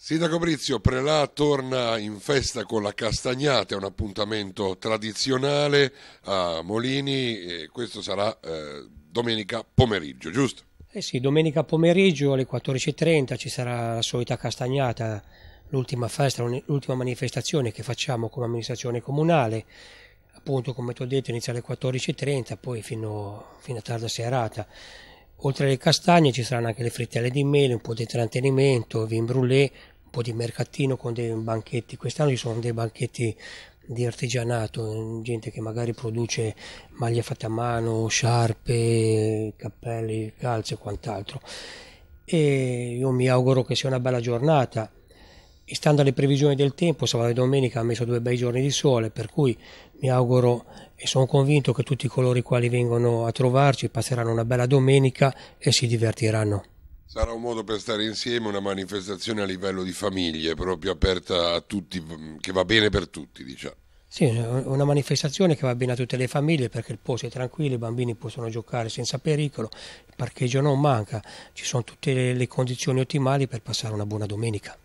Sindaco Brizio, Prelà torna in festa con la Castagnata, è un appuntamento tradizionale a Molini, e questo sarà eh, domenica pomeriggio, giusto? Eh sì, domenica pomeriggio alle 14.30 ci sarà la solita Castagnata, l'ultima festa, l'ultima manifestazione che facciamo come amministrazione comunale, appunto come ti ho detto inizia alle 14.30 poi fino, fino a tarda serata. Oltre alle castagne ci saranno anche le frittelle di mele, un po' di trattenimento, vin brûlé, un po' di mercatino con dei banchetti. Quest'anno ci sono dei banchetti di artigianato, gente che magari produce maglie fatte a mano, sciarpe, cappelli, calze e quant'altro. E io mi auguro che sia una bella giornata stando alle previsioni del tempo, sabato e domenica ha messo due bei giorni di sole, per cui mi auguro e sono convinto che tutti coloro i quali vengono a trovarci passeranno una bella domenica e si divertiranno. Sarà un modo per stare insieme, una manifestazione a livello di famiglie, proprio aperta a tutti, che va bene per tutti, diciamo. Sì, una manifestazione che va bene a tutte le famiglie perché il posto è tranquillo, i bambini possono giocare senza pericolo, il parcheggio non manca, ci sono tutte le condizioni ottimali per passare una buona domenica.